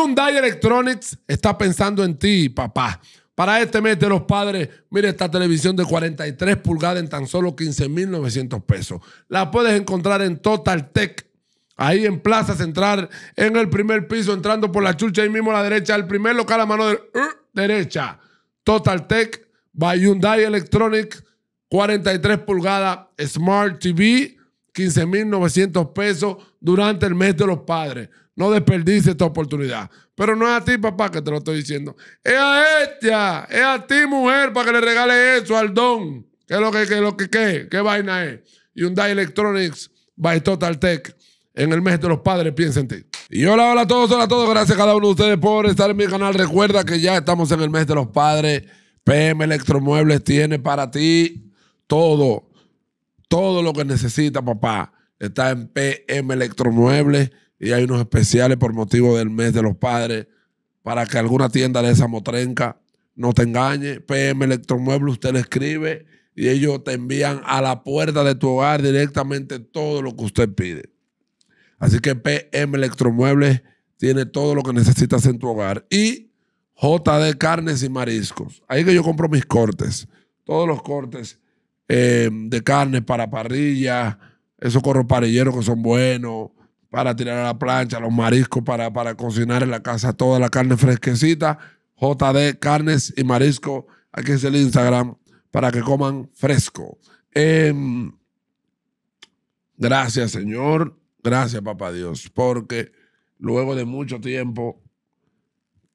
Hyundai Electronics está pensando en ti, papá. Para este mes de los padres, mire esta televisión de 43 pulgadas en tan solo 15,900 pesos. La puedes encontrar en Total Tech, ahí en Plaza Central, en el primer piso, entrando por la chucha ahí mismo a la derecha, el primer local a mano de, uh, derecha. Total Tech by Hyundai Electronics, 43 pulgadas, Smart TV, 15,900 pesos durante el mes de los padres. No desperdices esta oportunidad. Pero no es a ti, papá, que te lo estoy diciendo. Es a ella, es a ti, mujer, para que le regale eso al don. ¿Qué es lo que, qué, qué, qué vaina es? Hyundai Electronics by Total Tech. En el mes de los padres, piensa en ti. Y hola, hola a todos, hola a todos. Gracias a cada uno de ustedes por estar en mi canal. Recuerda que ya estamos en el mes de los padres. PM Electromuebles tiene para ti todo. Todo lo que necesita, papá. Está en PM Electromuebles y hay unos especiales por motivo del mes de los padres para que alguna tienda de esa motrenca no te engañe. PM Electromueble, usted le escribe y ellos te envían a la puerta de tu hogar directamente todo lo que usted pide. Así que PM Electromuebles tiene todo lo que necesitas en tu hogar. Y JD Carnes y Mariscos. Ahí que yo compro mis cortes. Todos los cortes eh, de carne para parrilla, esos corros que son buenos, para tirar a la plancha, los mariscos para, cocinar en la casa, toda la carne fresquecita. JD Carnes y Marisco. Aquí es el Instagram para que coman fresco. Em, gracias, Señor. Gracias, Papá Dios, porque luego de mucho tiempo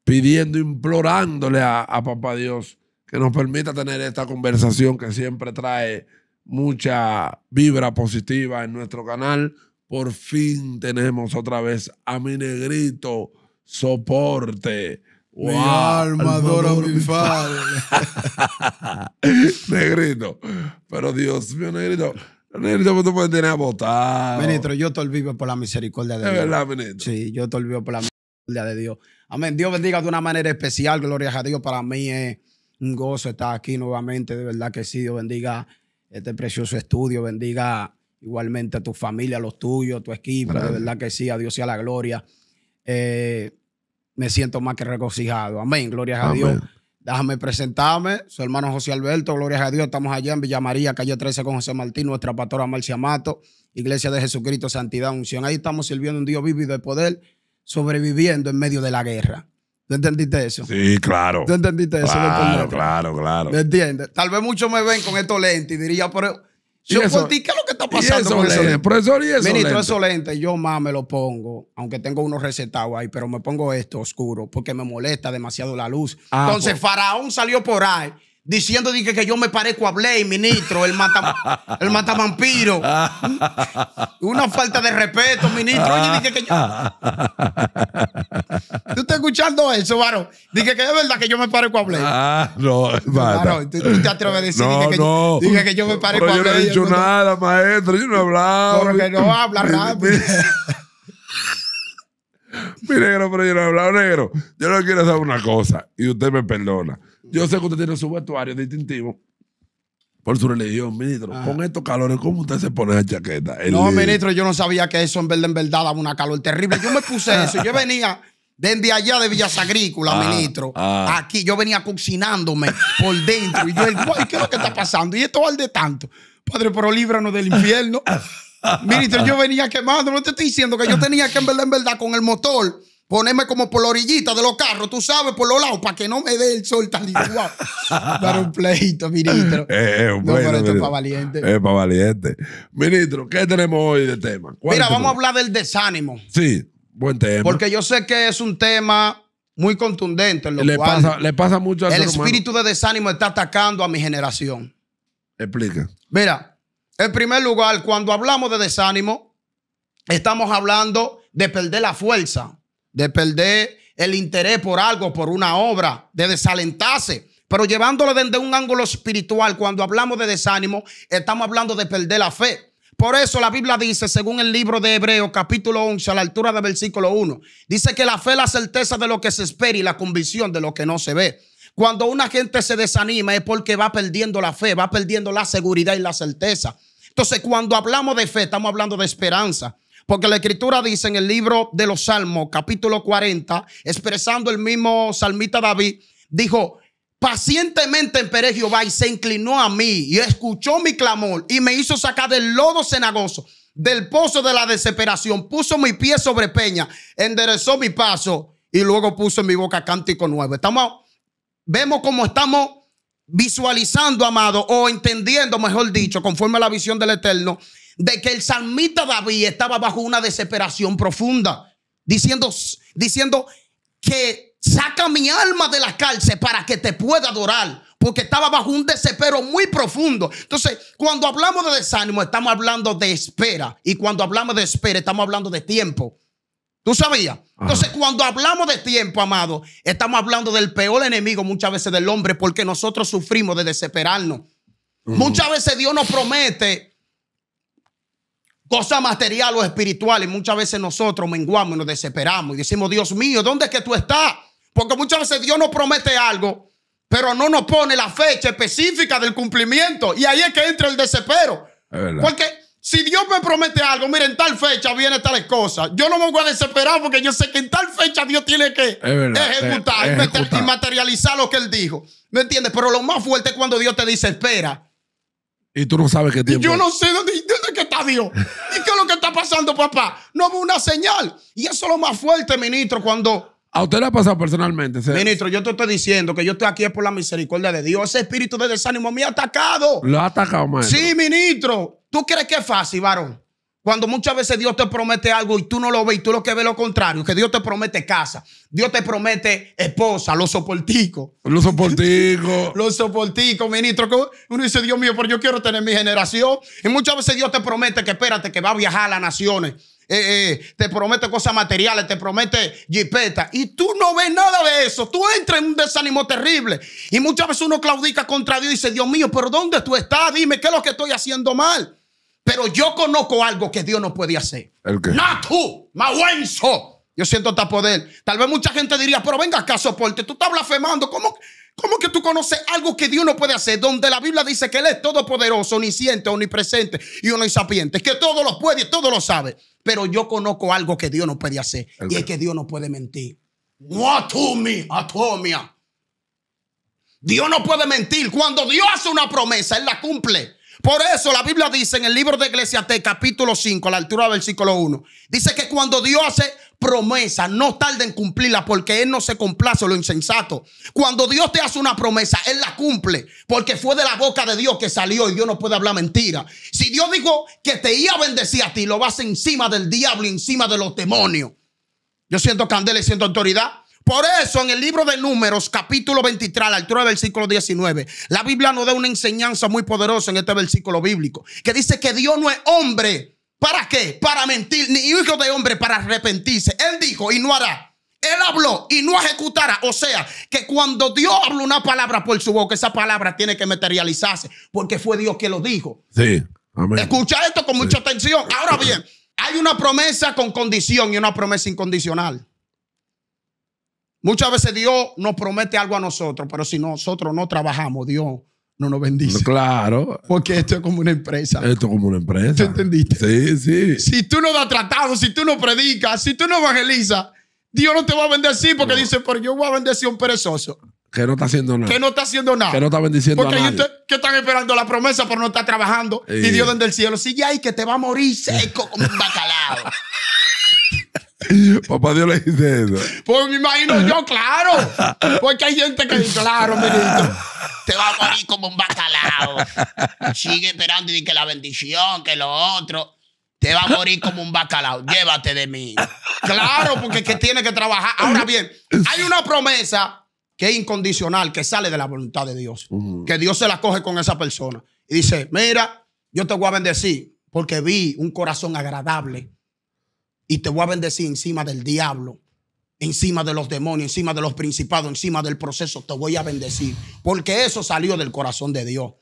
pidiendo, implorándole a, a Papá Dios que nos permita tener esta conversación que siempre trae mucha vibra positiva en nuestro canal, por fin tenemos otra vez a mi negrito soporte. Mi alma adora mi negrito. Pero Dios mío, negrito. Negrito, tú puedes tener a votar. Ministro, yo te olvido por la misericordia de Dios. Es verdad, ministro. Sí, yo te olvido por la misericordia de Dios. Amén. Dios bendiga de una manera especial. Gloria a Dios. Para mí es un gozo estar aquí nuevamente. De verdad que sí. Dios bendiga este precioso estudio. Bendiga igualmente a tu familia, a los tuyos, a tu equipo, de verdad que sí, a Dios sea la gloria. Eh, me siento más que regocijado. Amén, gloria a Dios. Déjame presentarme, su hermano José Alberto, gloria a Dios. Estamos allá en Villa María, calle 13 con José Martín, nuestra pastora Marcia Mato, Iglesia de Jesucristo, Santidad, Unción. Ahí estamos sirviendo un Dios vivido de poder, sobreviviendo en medio de la guerra. ¿Tú entendiste eso? Sí, claro. ¿Tú entendiste eso? Claro, claro, claro. ¿Me entiendes? Tal vez muchos me ven con esto lento y diría, pero yo por ¿qué es lo que está pasando? Ministro, Excelente, yo más me lo pongo, aunque tengo unos recetados ahí, pero me pongo esto oscuro porque me molesta demasiado la luz. Ah, Entonces, pues. Faraón salió por ahí diciendo dije, que yo me parezco a Blade, ministro, el, mata, el Una falta de respeto, ministro. Oye, dije que yo... ¿Tú estás escuchando eso, varón? Dije que es verdad que yo me parezco a Blade. Ah, no, varón. Tú, te atreves a decir dije, que Yo, me parezco a Blade. Yo no he dicho nada, maestro. Yo no he hablado. Porque no habla rápido. Mi negro, pero yo no he hablado, negro. Yo no quiero saber una cosa y usted me perdona. Yo sé que usted tiene su vestuario distintivo por su religión, ministro. Ah. Con estos calores, ¿cómo usted se pone esa chaqueta? no, ministro, yo no sabía que eso en verdad, en verdad daba una calor terrible. Yo me puse eso. Yo venía desde allá de Villas Agrícolas, ah, ministro. Ah. Aquí yo venía cocinándome por dentro. Y yo, ¿qué es lo que está pasando? Y esto de tanto. Padre, pero líbranos del infierno. ministro, yo venía quemando. No te estoy diciendo que yo tenía que en verdad, en verdad, con el motor Poneme como por la orillita de los carros, tú sabes, por los lados, para que no me dé el sol tan igual. Dar un pleito, ministro. Eh, un no, pero esto es para valiente. Es para valiente. Ministro, ¿qué tenemos hoy de tema? Mira, vamos a hablar del desánimo. Sí, buen tema. Porque yo sé que es un tema muy contundente. le, pasa, le pasa mucho El espíritu de desánimo está atacando a mi generación. Explica. Mira, en primer lugar, cuando hablamos de desánimo, estamos hablando de perder la fuerza de perder el interés por algo, por una obra, de desalentarse. Pero llevándolo desde un ángulo espiritual, cuando hablamos de desánimo, estamos hablando de perder la fe. Por eso la Biblia dice, según el libro de Hebreos, capítulo 11, a la altura del versículo 1, dice que la fe es la certeza de lo que se espera y la convicción de lo que no se ve. Cuando una gente se desanima es porque va perdiendo la fe, va perdiendo la seguridad y la certeza. Entonces, cuando hablamos de fe, estamos hablando de esperanza. Porque la escritura dice en el libro de los Salmos, capítulo 40, expresando el mismo salmista David, dijo, pacientemente en Jehová y se inclinó a mí y escuchó mi clamor y me hizo sacar del lodo cenagoso, del pozo de la desesperación, puso mi pie sobre peña, enderezó mi paso y luego puso en mi boca cántico nuevo. Estamos, vemos cómo estamos visualizando, amado, o entendiendo, mejor dicho, conforme a la visión del Eterno, de que el salmista David estaba bajo una desesperación profunda, diciendo, diciendo que saca mi alma de la cárcel para que te pueda adorar, porque estaba bajo un desespero muy profundo. Entonces, cuando hablamos de desánimo, estamos hablando de espera, y cuando hablamos de espera, estamos hablando de tiempo. ¿Tú sabías? Entonces, cuando hablamos de tiempo, amado, estamos hablando del peor enemigo muchas veces del hombre, porque nosotros sufrimos de desesperarnos. Muchas veces Dios nos promete cosa material o espiritual. Y muchas veces nosotros menguamos y nos desesperamos y decimos, Dios mío, ¿dónde es que tú estás? Porque muchas veces Dios nos promete algo, pero no nos pone la fecha específica del cumplimiento. Y ahí es que entra el desespero. Porque si Dios me promete algo, miren en tal fecha viene tales cosas. Yo no me voy a desesperar porque yo sé que en tal fecha Dios tiene que ejecutar, y materializar lo que Él dijo. ¿Me entiendes? Pero lo más fuerte es cuando Dios te dice, espera. Y tú no sabes qué tiempo. yo no sé dónde, que está Dios? ¿Y qué es lo que está pasando, papá? No veo una señal. Y eso es lo más fuerte, ministro, cuando... ¿A usted le ha pasado personalmente? ¿sí? Ministro, yo te estoy diciendo que yo estoy aquí es por la misericordia de Dios. Ese espíritu de desánimo me ha atacado. Lo ha atacado, maestro. Sí, ministro. ¿Tú crees que es fácil, varón? Cuando muchas veces Dios te promete algo y tú no lo ves y tú lo que ves lo contrario, que Dios te promete casa, Dios te promete esposa, los soporticos. Los soporticos. los soporticos, ministro. Uno dice, Dios mío, pero yo quiero tener mi generación. Y muchas veces Dios te promete que espérate, que va a viajar a las naciones. Eh, eh, te promete cosas materiales, te promete jipeta, y tú no ves nada de eso. Tú entras en un desánimo terrible. Y muchas veces uno claudica contra Dios y dice, Dios mío, pero ¿dónde tú estás? Dime, ¿qué es lo que estoy haciendo mal? Pero yo conozco algo que Dios no puede hacer. ¿El qué? Not Yo siento tal poder. Tal vez mucha gente diría, pero venga acá, soporte, tú estás blasfemando. ¿Cómo, que tú conoces algo que Dios no puede hacer? Donde la Biblia dice que Él es todopoderoso, omnisciente, omnipresente y Es que todo lo puede y todo lo sabe. Pero yo conozco algo que Dios no puede hacer y es que Dios no puede mentir. mi atomia. Dios no puede mentir. Cuando Dios hace una promesa, Él la cumple. Por eso la Biblia dice en el libro de Eclesiastés capítulo 5, a la altura del versículo 1, dice que cuando Dios hace promesa, no tarda en cumplirla porque Él no se complace lo insensato. Cuando Dios te hace una promesa, Él la cumple porque fue de la boca de Dios que salió y Dios no puede hablar mentira. Si Dios dijo que te iba a bendecir a ti, lo vas encima del diablo, encima de los demonios. Yo siento candela y siento autoridad. Por eso en el libro de Números, capítulo 23, la altura del versículo 19, la Biblia nos da una enseñanza muy poderosa en este versículo bíblico, que dice que Dios no es hombre. ¿Para qué? Para mentir, ni hijo de hombre para arrepentirse. Él dijo y no hará. Él habló y no ejecutará. O sea, que cuando Dios habla una palabra por su boca, esa palabra tiene que materializarse, porque fue Dios que lo dijo. Sí. Amén. Escucha esto con mucha atención. Ahora bien, hay una promesa con condición y una promesa incondicional. Muchas veces Dios nos promete algo a nosotros, pero si nosotros no trabajamos, Dios no nos bendice. Claro. Porque esto es como una empresa. Esto es como una empresa. ¿Te entendiste? Sí, sí. Si tú no das tratado, si tú no predicas, si tú no evangelizas, Dios no te va a bendecir porque dice, pero yo voy a bendecir a un perezoso. Que no está haciendo nada. Que no está haciendo nada. Que no está bendiciendo a nadie. Usted, que están esperando la promesa, pero no estar trabajando. Y Dios desde el cielo sigue ahí que te va a morir seco como un bacalao. Papá Dios le dice Pues me imagino yo, claro. Porque hay gente que dice, claro, te va a morir como un bacalao. Sigue esperando y que la bendición, que lo otro. Te va a morir como un bacalao. Llévate de mí. Claro, porque que tiene que trabajar. Ahora bien, hay una promesa que es incondicional, que sale de la voluntad de Dios. Que Dios se la coge con esa persona. Y dice, mira, yo te voy a bendecir porque vi un corazón agradable y te voy a bendecir encima del diablo, encima de los demonios, encima de los principados, encima del proceso, te voy a bendecir. Porque eso salió del corazón de Dios.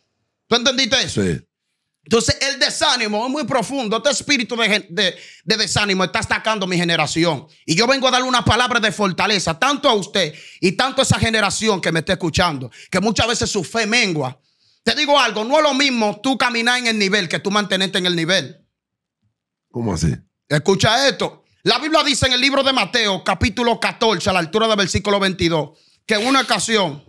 ¿Tú entendiste eso? Entonces el desánimo es muy profundo. Este espíritu de, de, de, desánimo está atacando mi generación. Y yo vengo a darle una palabra de fortaleza, tanto a usted y tanto a esa generación que me está escuchando, que muchas veces su fe mengua. Te digo algo, no es lo mismo tú caminar en el nivel que tú mantenerte en el nivel. ¿Cómo así? Escucha esto. La Biblia dice en el libro de Mateo, capítulo 14, a la altura del versículo 22, que en una ocasión,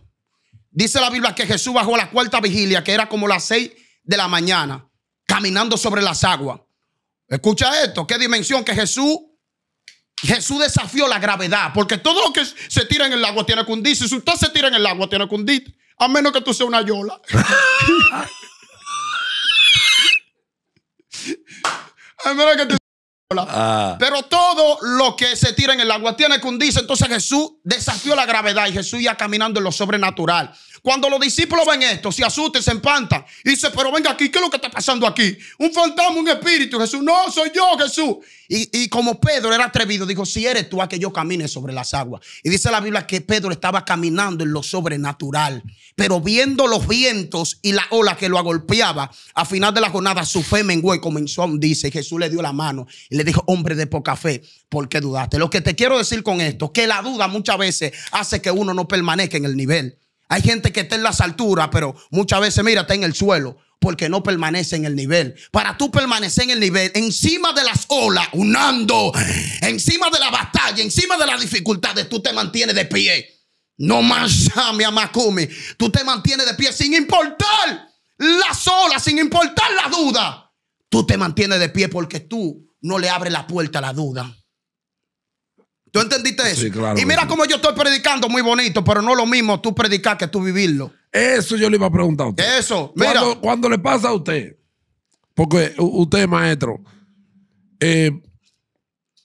dice la Biblia que Jesús bajó a la cuarta vigilia, que era como las seis de la mañana, caminando sobre las aguas. Escucha esto, qué dimensión que Jesús Jesús desafió la gravedad, porque todo lo que se tira en el agua tiene que hundirse. Si usted se tira en el agua, tiene que a menos que tú seas una yola. a menos que tú Ah. Pero todo lo que se tira en el agua tiene que hundirse. Entonces Jesús desafió la gravedad y Jesús ya caminando en lo sobrenatural. Cuando los discípulos ven esto, se asustan, se empantan. dice, pero venga aquí, ¿qué es lo que está pasando aquí? Un fantasma, un espíritu. Jesús, no, soy yo, Jesús. Y, como Pedro era atrevido, dijo, si eres tú, a que yo camine sobre las aguas. Y dice la Biblia que Pedro estaba caminando en lo sobrenatural. Pero viendo los vientos y la ola que lo agolpeaba, a final de la jornada su fe menguó y comenzó a hundirse. Jesús le dio la mano y le dijo, hombre de poca fe, ¿por qué dudaste? Lo que te quiero decir con esto, que la duda muchas veces hace que uno no permanezca en el nivel. Hay gente que está en las alturas, pero muchas veces, mira, está en el suelo porque no permanece en el nivel. Para tú permanecer en el nivel, encima de las olas, unando, encima de la batalla, encima de las dificultades, tú te mantienes de pie. No más, ah, mi come, Tú te mantienes de pie sin importar las olas, sin importar la duda. Tú te mantienes de pie porque tú no le abres la puerta a la duda. ¿Tú entendiste eso? Sí, claro y mira cómo yo estoy predicando muy bonito, pero no lo mismo tú predicar que tú vivirlo. Eso yo le iba a preguntar a usted. Eso, mira. Cuando, le pasa a usted, porque usted, maestro, eh,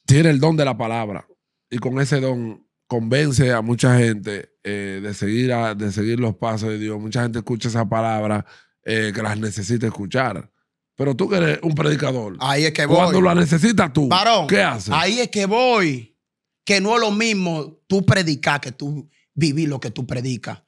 tiene el don de la palabra y con ese don convence a mucha gente eh, de, seguir de seguir los pasos de Dios. Mucha gente escucha esa palabra eh, que las necesita escuchar. Pero tú que eres un predicador. Ahí es que voy. Cuando la necesitas tú, ¿qué haces? Ahí es que voy que no es lo mismo tú predicar que tú vivir lo que tú predicas.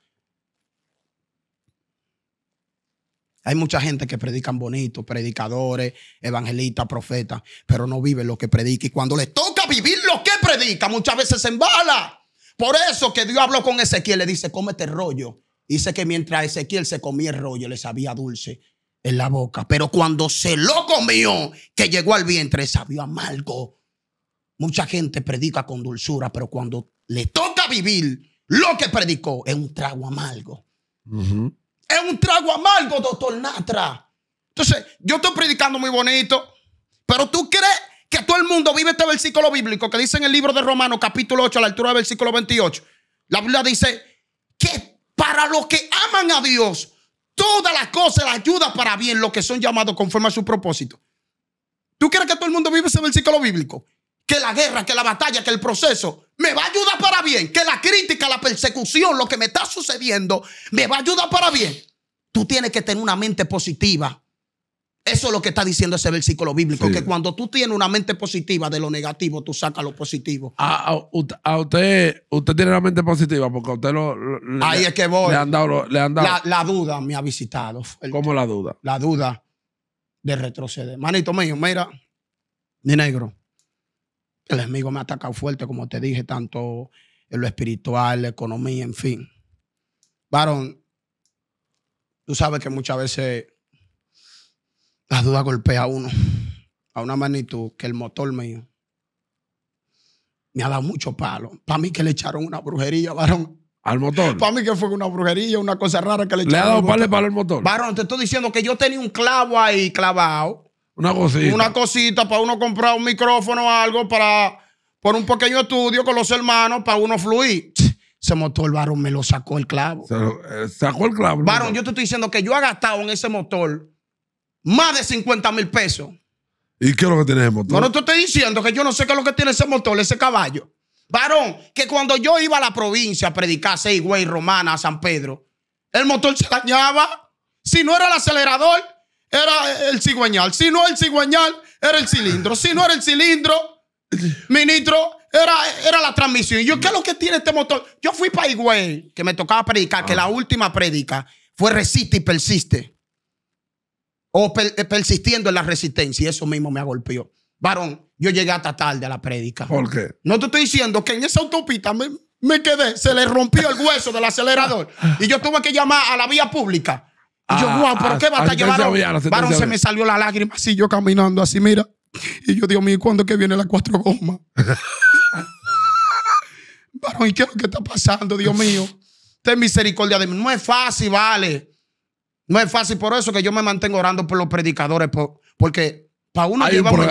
Hay mucha gente que predican bonito, predicadores, evangelistas, profetas, pero no vive lo que predica. Y cuando le toca vivir lo que predica, muchas veces se embala. Por eso que Dios habló con Ezequiel, le dice, cómete el rollo. Dice que mientras Ezequiel se comía el rollo, le sabía dulce en la boca. Pero cuando se lo comió, que llegó al vientre, sabía amargo. Mucha gente predica con dulzura, pero cuando le toca vivir lo que predicó, es un trago amargo. Es un trago amargo, doctor Natra. Entonces, yo estoy predicando muy bonito, pero tú crees que todo el mundo vive este versículo bíblico que dice en el libro de Romanos, capítulo 8, a la altura del versículo 28. La Biblia dice que para los que aman a Dios, todas las cosas la ayuda para bien, los que son llamados conforme a su propósito. ¿Tú crees que todo el mundo vive ese versículo bíblico? que la guerra, que la batalla, que el proceso me va a ayudar para bien, que la crítica, la persecución, lo que me está sucediendo, me va a ayudar para bien. Tú tienes que tener una mente positiva. Eso es lo que está diciendo ese versículo bíblico, que cuando tú tienes una mente positiva de lo negativo, tú sacas lo positivo. A, usted, usted tiene la mente positiva porque a usted lo, le, es que voy. han dado, le La, duda me ha visitado. ¿Cómo la duda? La duda de retroceder. Manito mío, mira, mi negro. El enemigo me ha atacado fuerte, como te dije, tanto en lo espiritual, la economía, en fin. Varón, tú sabes que muchas veces las dudas golpea a uno a una magnitud que el motor mío me ha dado mucho palo. Para mí que le echaron una brujería, varón. Al motor. Para mí que fue una brujería, una cosa rara que le, echaron. Le ha dado palo al motor. Varón, te estoy diciendo que yo tenía un clavo ahí clavado una cosita. Una cosita para uno comprar un micrófono o algo para, por un pequeño estudio con los hermanos para uno fluir. Ese motor, varón, me lo sacó el clavo. Eh, sacó el clavo. Varón, yo te estoy diciendo que yo he gastado en ese motor más de 50 mil pesos. ¿Y qué es lo que tiene ese motor? Bueno, te estoy diciendo que yo no sé qué es lo que tiene ese motor, ese caballo. Varón, que cuando yo iba a la provincia a predicar seis güey romana a San Pedro, el motor se dañaba. Si no era el acelerador, era el cigüeñal. Si no el cigüeñal, era el cilindro. Si no era el cilindro, ministro, era, era la transmisión. yo, ¿qué es lo que tiene este motor? Yo fui para Higüey, que me tocaba predicar, que la ah. última predica fue resiste y persiste. O eh, persistiendo en la resistencia. Y eso mismo me agolpeó. Varón, yo llegué hasta tarde a la prédica. ¿Por qué? No te estoy diciendo que en esa autopista me, me quedé, se le rompió el hueso del acelerador. y yo tuve que llamar a la vía pública y yo, wow, ah, ¿por ah, qué va a llevar? Ah, Varón, se me salió la lágrima así, yo caminando así, mira. Y yo, Dios mío, ¿cuándo es que viene la cuatro gomas? Barón, ¿y qué es lo que está pasando, Dios mío? Ten misericordia de mí. No es fácil, vale. No es fácil. Por eso que yo me mantengo orando por los predicadores, por, porque para uno hay un, pero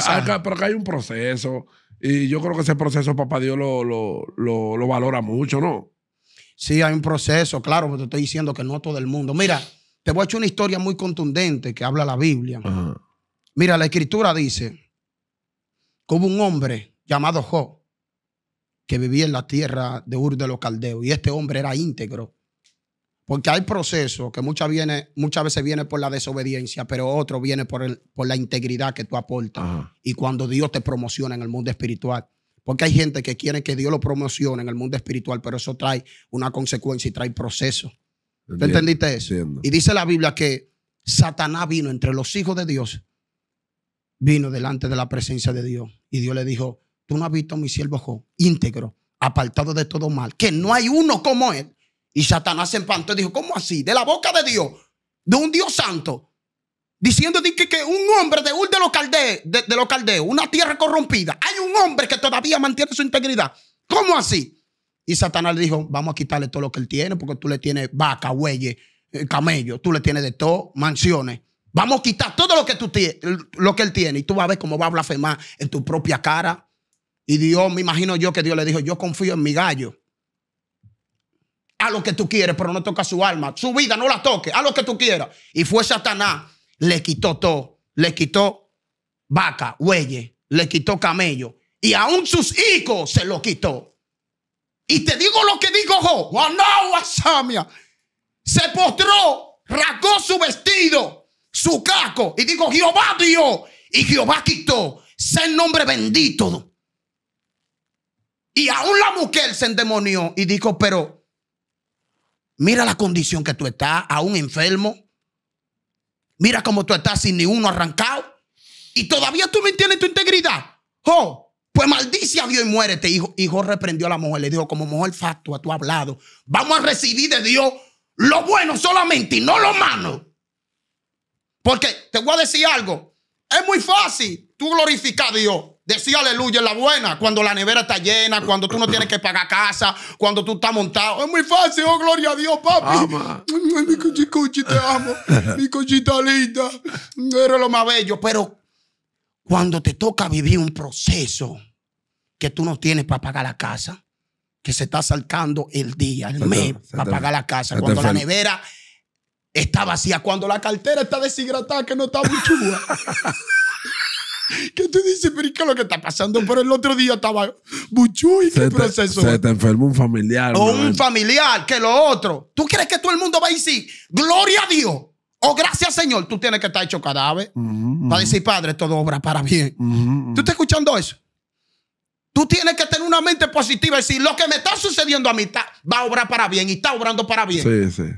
acá hay un proceso. Y yo creo que ese proceso, papá Dios, lo, lo, lo, lo valora mucho, ¿no? Sí, hay un proceso, claro, pero te estoy diciendo que no todo el mundo. Mira. Te voy a echar una historia muy contundente que habla la Biblia. Mira, la escritura dice que hubo un hombre llamado Job que vivía en la tierra de Ur de los Caldeos y este hombre era íntegro. Porque hay procesos que muchas, veces viene por la desobediencia, pero otro viene por, la integridad que tú aportas. Y cuando Dios te promociona en el mundo espiritual. Porque hay gente que quiere que Dios lo promocione en el mundo espiritual, pero eso trae una consecuencia y trae proceso. ¿Te entendiste eso? Y dice la Biblia que Satanás vino entre los hijos de Dios, vino delante de la presencia de Dios. Y Dios le dijo, tú no has visto a mi siervo íntegro, apartado de todo mal, que no hay uno como él. Y Satanás se empantó y dijo, ¿cómo así? De la boca de Dios, de un Dios santo, diciendo que, un hombre de Ur de los, caldeos, de, de los caldeos, una tierra corrompida, hay un hombre que todavía mantiene su integridad. ¿Cómo así? Y Satanás le dijo, vamos a quitarle todo lo que él tiene, porque tú le tienes vaca, huelle, eh, camello, tú le tienes de todo, mansiones. Vamos a quitar todo lo que, tú lo que él tiene y tú vas a ver cómo va a blasfemar en tu propia cara. Y Dios, me imagino yo que Dios le dijo, yo confío en mi gallo. A lo que tú quieres, pero no toca su alma. Su vida no la toque, A lo que tú quieras. Y fue Satanás, le quitó todo, le quitó vaca, huelle, le quitó camello. Y aún sus hijos se lo quitó. Y te digo lo que digo Job. Se postró, rasgó su vestido, su casco. Y dijo, Jehová Dios Y Jehová quitó. Sea el nombre bendito. Y aún la mujer se endemonió y dijo, pero mira la condición que tú estás, aún enfermo. Mira cómo tú estás sin ni uno arrancado. Y todavía tú tienes tu integridad. Oh, pues maldice a Dios y muérete. Hijo, hijo reprendió a la mujer. Le dijo, como mujer facto a tu hablado. Vamos a recibir de Dios lo bueno solamente y no lo malo. Porque te voy a decir algo. Es muy fácil tú glorificar a Dios. Decir aleluya en la buena, cuando la nevera está llena, cuando tú no tienes que pagar casa, cuando tú estás montado. Es muy fácil, oh gloria a Dios, papi. Mi cuchicuchi, te amo. Mi cochita linda. Eres lo más bello. Pero cuando te toca vivir un proceso que tú no tienes para pagar la casa, que se está saltando el día, el mes, para pagar la casa, cuando la nevera está vacía, cuando la cartera está deshidratada, que no está muy que tú dices, pero ¿qué es lo que está pasando? Pero el otro día estaba mucho y qué proceso. se te enfermó un familiar. O un familiar, que lo otro. ¿Tú crees que todo el mundo va a sí? gloria a Dios? O oh, gracias, Señor, tú tienes que estar hecho cadáver. Para decir, Padre, todo obra para bien. ¿Tú estás escuchando eso? Tú tienes que tener una mente positiva y decir, lo que me está sucediendo a mí va a obrar para bien y está obrando para bien. Sí, sí.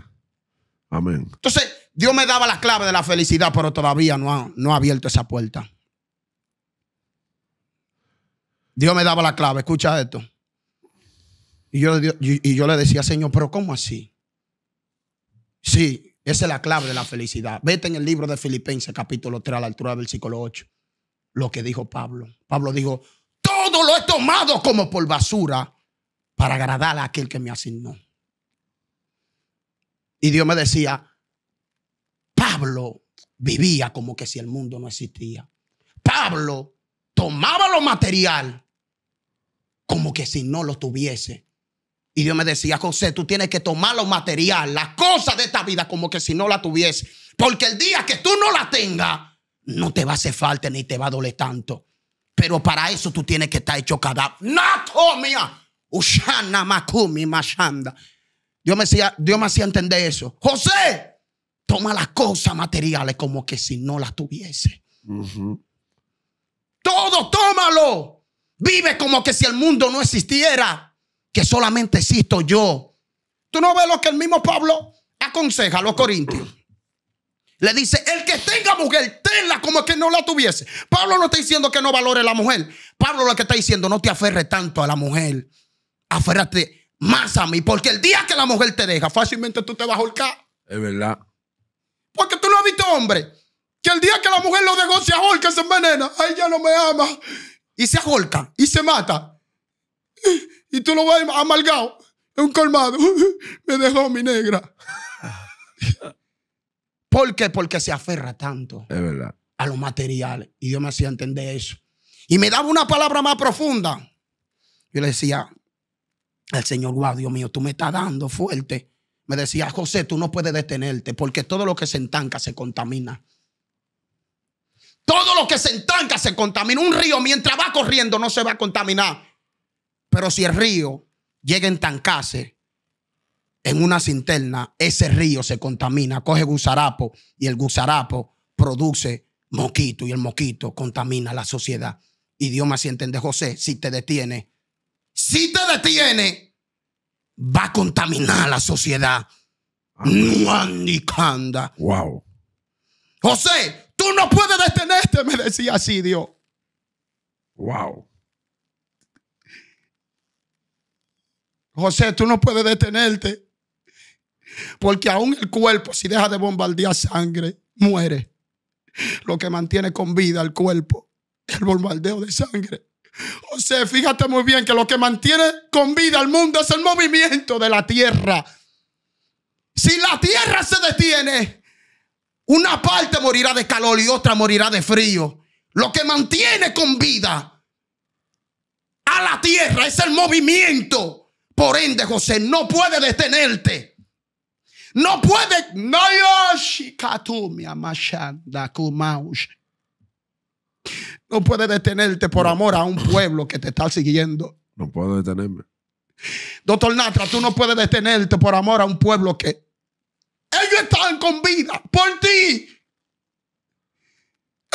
Amén. Entonces, Dios me daba la clave de la felicidad, pero todavía no ha, no ha abierto esa puerta. Dios me daba la clave, escucha esto. Y yo, y yo le decía, Señor, pero ¿cómo así? Sí, esa es la clave de la felicidad. Vete en el libro de Filipenses, capítulo 3, a la altura del versículo 8, lo que dijo Pablo. Pablo dijo, todo lo he tomado como por basura para agradar a aquel que me asignó. Y Dios me decía, Pablo vivía como que si el mundo no existía. Pablo tomaba lo material como que si no lo tuviese. Y Dios me decía, José, tú tienes que tomar lo material, las cosas de esta vida como que si no la tuviese. Porque el día que tú no la tengas, no te va a hacer falta ni te va a doler tanto. Pero para eso tú tienes que estar hecho cadáver. ¡Natomia! Ushana Makumi Mashanda. Dios me, hacía, Dios me hacía entender eso. José, toma las cosas materiales como que si no las tuviese. Todo tómalo. Vive como que si el mundo no existiera que solamente existo yo. Tú no ves lo que el mismo Pablo aconseja a los corintios. Le dice, el que tenga mujer, tenla como que no la tuviese. Pablo no está diciendo que no valore la mujer. Pablo lo que está diciendo, no te aferres tanto a la mujer. Aférrate más a mí, porque el día que la mujer te deja, fácilmente tú te vas a ahorcar. Es verdad. Porque tú no has visto hombre que el día que la mujer lo dejó se ahorca, se envenena. Ay, ya no me ama. Y se ahorca y se mata y tú lo ves amargado en un colmado. Me dejó mi negra. ¿Por qué? Porque se aferra tanto a lo material. Y yo me hacía entender eso. Y me daba una palabra más profunda. Yo le decía El Señor, Dios mío, tú me estás dando fuerte. Me decía, José, tú no puedes detenerte porque todo lo que se entanca se contamina. Todo lo que se entanca se contamina. Un río mientras va corriendo no se va a contaminar. Pero si el río llega en Tancase, en una cinterna, ese río se contamina, coge gusarapo y el gusarapo produce moquito y el moquito contamina la sociedad. Y Dios me entiende, José, si te detiene, si te detiene, va a contaminar la sociedad. Wow. José, tú no puedes detenerte, me decía así Dios. Wow. José, tú no puedes detenerte. Porque aún el cuerpo, si deja de bombardear sangre, muere. Lo que mantiene con vida al cuerpo es el bombardeo de sangre. José, fíjate muy bien que lo que mantiene con vida al mundo es el movimiento de la tierra. Si la tierra se detiene, una parte morirá de calor y otra morirá de frío. Lo que mantiene con vida a la tierra es el movimiento por ende, José no puede detenerte. No puede. No No puede detenerte por amor a un pueblo que te está siguiendo. No puedo detenerme. Doctor Natra, tú no puedes detenerte por amor a un pueblo que ellos están con vida por ti.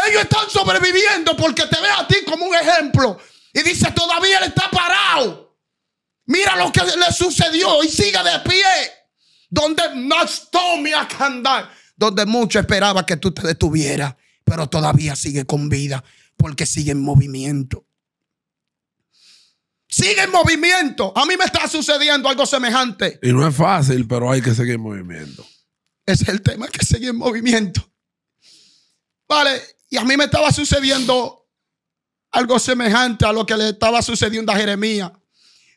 Ellos están sobreviviendo porque te ve a ti como un ejemplo. Y dice, todavía él está parado. Mira lo que le sucedió y sigue de pie. Donde no a andar. Donde mucho esperaba que tú te detuvieras, pero todavía sigue con vida porque sigue en movimiento. Sigue en movimiento. A mí me está sucediendo algo semejante. Y no es fácil, pero hay que seguir en movimiento. Ese es el tema, que sigue en movimiento. Vale, y a mí me estaba sucediendo algo semejante a lo que le estaba sucediendo a Jeremías.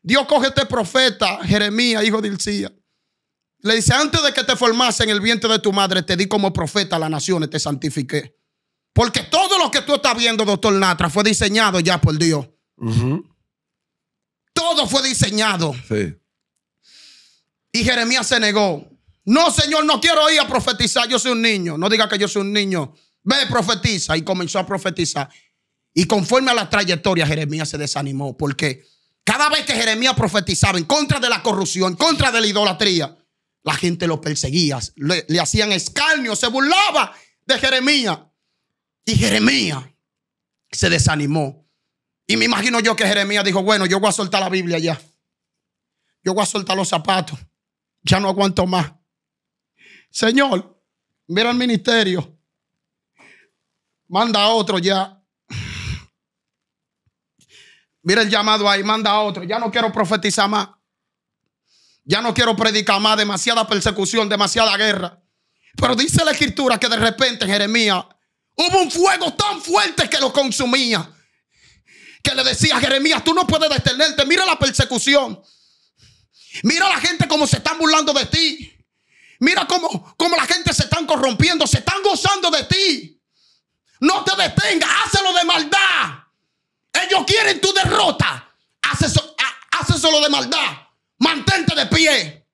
Dios coge a este profeta, Jeremías, hijo de Ilcía. Le dice, antes de que te formase en el vientre de tu madre, te di como profeta a las naciones, te santifiqué. Porque todo lo que tú estás viendo, doctor Natra, fue diseñado ya por Dios. Todo fue diseñado. Y Jeremías se negó. No, Señor, no quiero ir a profetizar. Yo soy un niño. No diga que yo soy un niño. Ve, profetiza. Y comenzó a profetizar. Y conforme a la trayectoria, Jeremías se desanimó. ¿Por qué? Porque cada vez que Jeremías profetizaba en contra de la corrupción, en contra de la idolatría, la gente lo perseguía, le, hacían escarnio, se burlaba de Jeremías. Y Jeremías se desanimó. Y me imagino yo que Jeremías dijo, bueno, yo voy a soltar la Biblia ya. Yo voy a soltar los zapatos. Ya no aguanto más. Señor, mira el ministerio. Manda a otro ya. Mira el llamado ahí, manda a otro. Ya no quiero profetizar más. Ya no quiero predicar más. Demasiada persecución, demasiada guerra. Pero dice la escritura que de repente Jeremías hubo un fuego tan fuerte que lo consumía. Que le decía Jeremías, tú no puedes detenerte. Mira la persecución. Mira la gente como se están burlando de ti. Mira cómo, la gente se están corrompiendo, se están gozando de ti. No te detengas, Hazlo de maldad. Ellos quieren tu derrota. Haces, eso solo de maldad. Mantente de pie.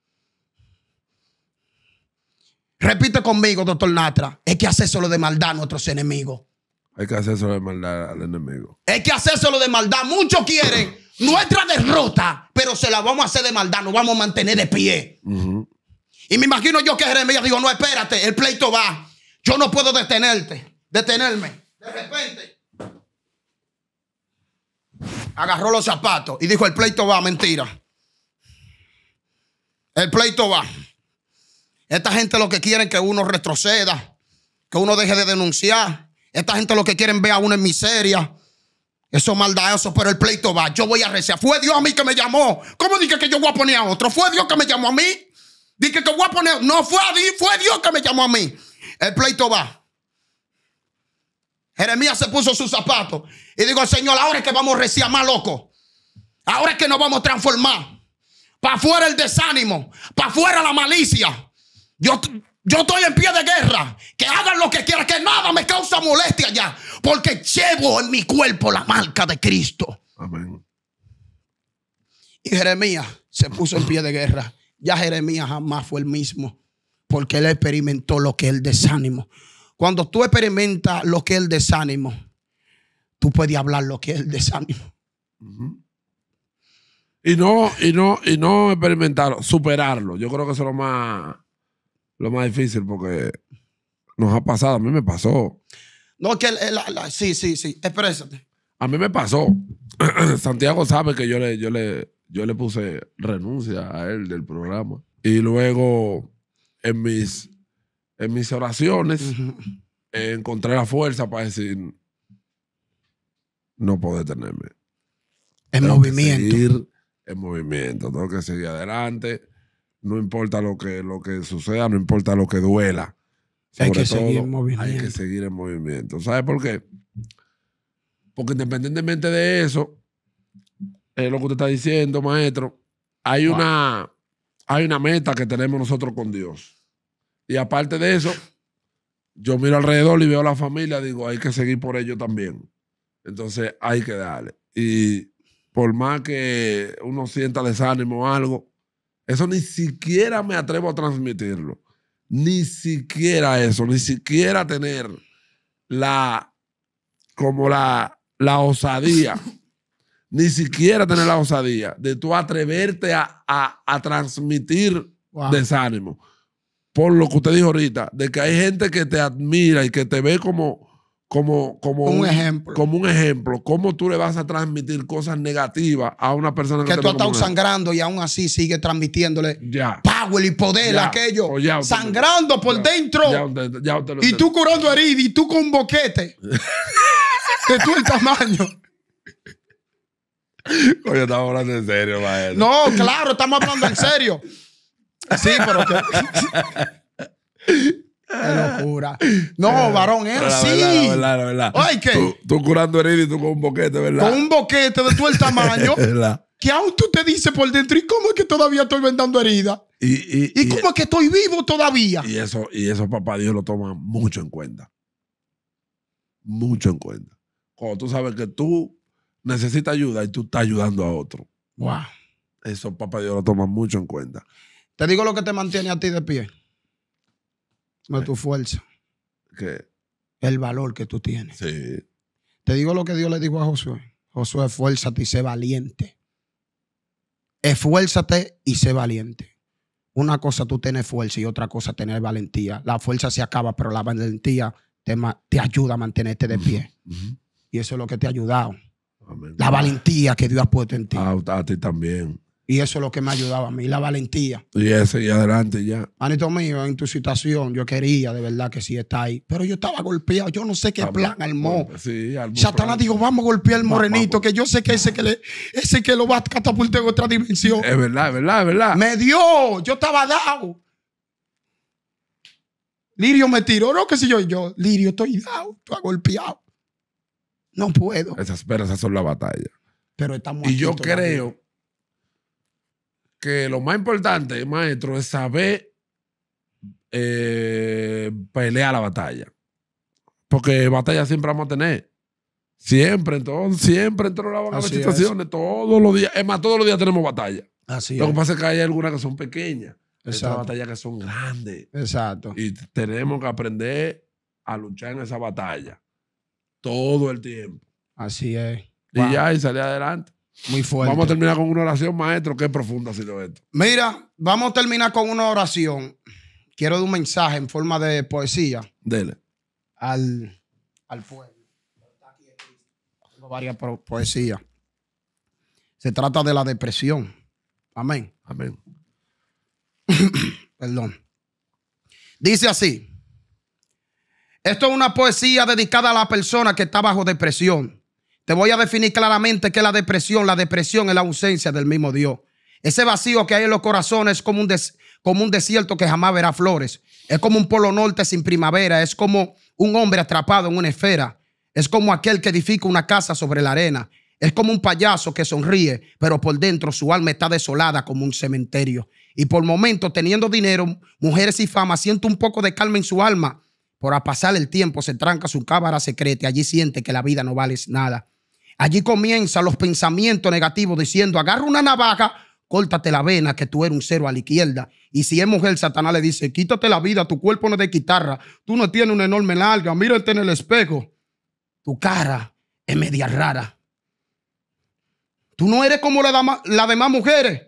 Repite conmigo, doctor Natra. Es que haces solo de maldad a nuestros enemigos. Hay que hacer solo de maldad al enemigo. Es que hacer solo de maldad. Muchos quieren nuestra derrota, pero se la vamos a hacer de maldad. Nos vamos a mantener de pie. Y me imagino yo que Jeremías digo, no, espérate, el pleito va. Yo no puedo detenerte, detenerme. agarró los zapatos y dijo, el pleito va, mentira. El pleito va. Esta gente lo que quiere es que uno retroceda, que uno deje de denunciar. Esta gente lo que quieren ver a uno en miseria. Eso es eso... pero el pleito va. Yo voy a rezar. Fue Dios a mí que me llamó. ¿Cómo dije que yo voy a poner a otro? Fue Dios que me llamó a mí. Dije que voy a poner. No, fue, a Dios, fue Dios que me llamó a mí. El pleito va. Jeremías se puso sus zapatos y digo, Señor, ahora es que vamos a recibir más loco. Ahora es que nos vamos a transformar. Para fuera el desánimo. Para fuera la malicia. Yo, yo estoy en pie de guerra. Que hagan lo que quieran. Que nada me causa molestia ya. Porque llevo en mi cuerpo la marca de Cristo. Amén. Y Jeremías se puso en pie de guerra. Ya Jeremías jamás fue el mismo. Porque él experimentó lo que es el desánimo. Cuando tú experimentas lo que es el desánimo tú puedes hablar lo que es el desánimo. Y no, y no, y no experimentarlo, superarlo. Yo creo que eso es lo más, lo más difícil porque nos ha pasado. A mí me pasó. No, que la, sí, sí, sí. Exprésate. A mí me pasó. Santiago sabe que yo le, yo le, yo le puse renuncia a él del programa. Y luego en mis, en mis oraciones eh, encontré la fuerza para decir, no puedo detenerme. En movimiento. Que en movimiento, tengo que seguir adelante. No importa lo que, lo que suceda, no importa lo que duela. hay que seguir en movimiento. Hay que seguir en movimiento. ¿Sabes por qué? Porque independientemente de eso, es lo que usted está diciendo, maestro, hay, una, hay una meta que tenemos nosotros con Dios. Y aparte de eso, yo miro alrededor y veo a la familia, digo, hay que seguir por ello también. Entonces hay que darle. Y por más que uno sienta desánimo o algo, eso ni siquiera me atrevo a transmitirlo. Ni siquiera eso, ni siquiera tener la, como la, la osadía, ni siquiera tener la osadía de tú atreverte a, transmitir desánimo. Por lo que usted dijo ahorita, de que hay gente que te admira y que te ve como, como, un, ejemplo. Como cómo tú le vas a transmitir cosas negativas a una persona que, que tú has estado sangrando y aún así sigue transmitiéndole ya. power y poder, aquello. sangrando por dentro. y tú curando heridas y tú con boquete. de todo el tamaño. Oye, estamos hablando en serio, maestro. No, claro, estamos hablando en serio. Sí, pero que... Qué locura. No, varón, él ¿eh? sí. Verdad, verdad, Ay, ¿qué? Tú, curando heridas y tú con un boquete, ¿verdad? Con un boquete de todo el tamaño. Que aún tú te dices por dentro, ¿y cómo es que todavía estoy vendando heridas? Y, cómo es que estoy vivo todavía? Y eso, y eso, papá Dios lo toma mucho en cuenta. Mucho en cuenta. Cuando tú sabes que tú necesitas ayuda y tú estás ayudando a otro. Wow. Eso, papá Dios lo toma mucho en cuenta. Te digo lo que te mantiene a ti de pie no tu fuerza. El valor que tú tienes. Sí. Te digo lo que Dios le dijo a Josué. Josué, esfuérzate y sé valiente. Esfuérzate y sé valiente. Una cosa tú tienes fuerza y otra cosa tener valentía. La fuerza se acaba, pero la valentía te, ayuda a mantenerte de pie. Y eso es lo que te ha ayudado. La valentía que Dios ha puesto en ti. Ah, a ti también. Y eso es lo que me ayudaba a mí, la valentía. Y ese y adelante ya. Manito mío, en tu situación, yo quería de verdad que sí está ahí. Pero yo estaba golpeado, yo no sé qué ah, plan armó. Sí, Satanás dijo, vamos a golpear al morenito, que yo sé que ese que, ese que lo va a catapultar en otra dimensión. Es verdad, es verdad, es verdad. Me dio, yo estaba dado. Lirio me tiró, no, qué sé yo, yo, Lirio, estoy dado, estoy golpeado. No puedo. Esas, pero esas son las batallas. Pero estamos Y yo creo lo más importante, maestro, es saber eh, pelear la batalla. Porque batalla siempre vamos a tener. Siempre, entonces, siempre entró la las situaciones, todos los días. Es más, todos los días tenemos batalla. Así Lo que pasa es que hay algunas que son pequeñas, esas batallas que son grandes. Exacto. Y tenemos que aprender a luchar en esa batalla todo el tiempo. Así es. Y ya, y salir adelante. Muy fuerte. Vamos a terminar con una oración, maestro. Qué profunda ha sido esto. Mira, vamos a terminar con una oración. Quiero dar un mensaje en forma de poesía. Dele. Al, al pueblo. Tengo varias poesías. Se trata de la depresión. Amén. Amén. Perdón. Dice así. Esto es una poesía dedicada a la persona que está bajo depresión. Te voy a definir claramente que la depresión, la depresión es la ausencia del mismo Dios. Ese vacío que hay en los corazones es como un, como un desierto que jamás verá flores. Es como un polo norte sin primavera. Es como un hombre atrapado en una esfera. Es como aquel que edifica una casa sobre la arena. Es como un payaso que sonríe, pero por dentro su alma está desolada como un cementerio. Y por momentos, teniendo dinero, mujeres y fama, siente un poco de calma en su alma. Por a pasar el tiempo, se tranca su cámara secreta y allí siente que la vida no vale nada. Allí comienzan los pensamientos negativos diciendo, agarra una navaja, córtate la vena, que tú eres un cero a la izquierda. Y si es mujer, Satanás le dice, quítate la vida, tu cuerpo no es de guitarra, tú no tienes una enorme larga, mírate en el espejo, tu cara es media rara. Tú no eres como las la, demás mujeres.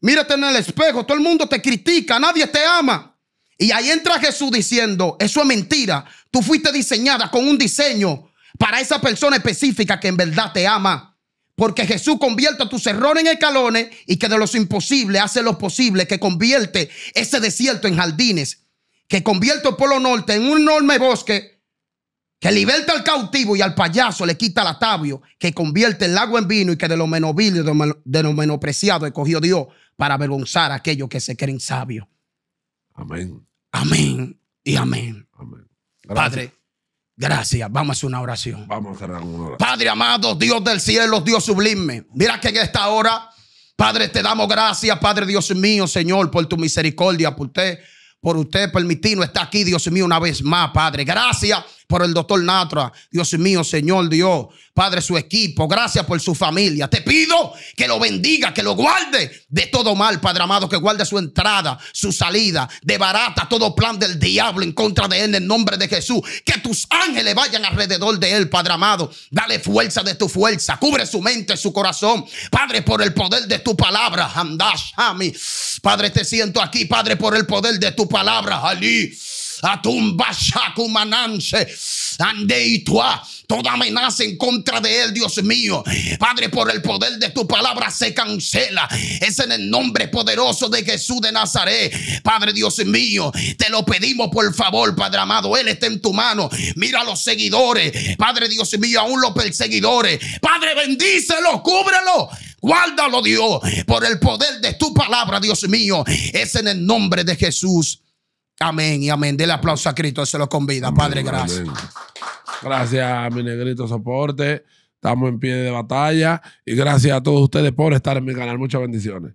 Mírate en el espejo, todo el mundo te critica, nadie te ama. Y ahí entra Jesús diciendo, eso es mentira, tú fuiste diseñada con un diseño para esa persona específica que en verdad te ama. Porque Jesús convierte tus errores en escalones y que de los imposibles hace lo posible, que convierte ese desierto en jardines, que convierte el Polo Norte en un enorme bosque, que liberta al cautivo y al payaso le quita el atavio, que convierte el agua en vino y que de lo menovil de lo menospreciado escogió Dios para avergonzar a aquellos que se creen sabios. Amén. Amén y amén. amén. Padre, Gracias. Vamos a hacer una oración. Vamos a una oración. Padre amado, Dios del cielo, Dios sublime. Mira que en esta hora, Padre, te damos gracias, Padre Dios mío, Señor, por tu misericordia, por usted, por usted permitirnos estar aquí, Dios mío, una vez más, Padre. Gracias por el doctor Natra. Dios mío, Señor Dios, Padre, su equipo. Gracias por su familia. Te pido que lo bendiga, que lo guarde de todo mal, Padre amado, que guarde su entrada, su salida, de barata, todo plan del diablo en contra de él en el nombre de Jesús. Que tus ángeles vayan alrededor de él, Padre amado. Dale fuerza de tu fuerza. Cubre su mente, su corazón. Padre, por el poder de tu palabra. Padre, te siento aquí, Padre, por el poder de tu palabra. Ali. Ande y tua. Toda amenaza en contra de él, Dios mío. Padre, por el poder de tu palabra se cancela. Es en el nombre poderoso de Jesús de Nazaret. Padre Dios mío, te lo pedimos por favor, Padre amado. Él está en tu mano. Mira a los seguidores. Padre Dios mío, aún los perseguidores. Padre, bendícelo, cúbrelo. Guárdalo, Dios, por el poder de tu palabra, Dios mío. Es en el nombre de Jesús Amén y amén. Del aplauso a Cristo, se lo convida. Padre, gracias. Gracias a mi negrito soporte. Estamos en pie de batalla. Y gracias a todos ustedes por estar en mi canal. Muchas bendiciones.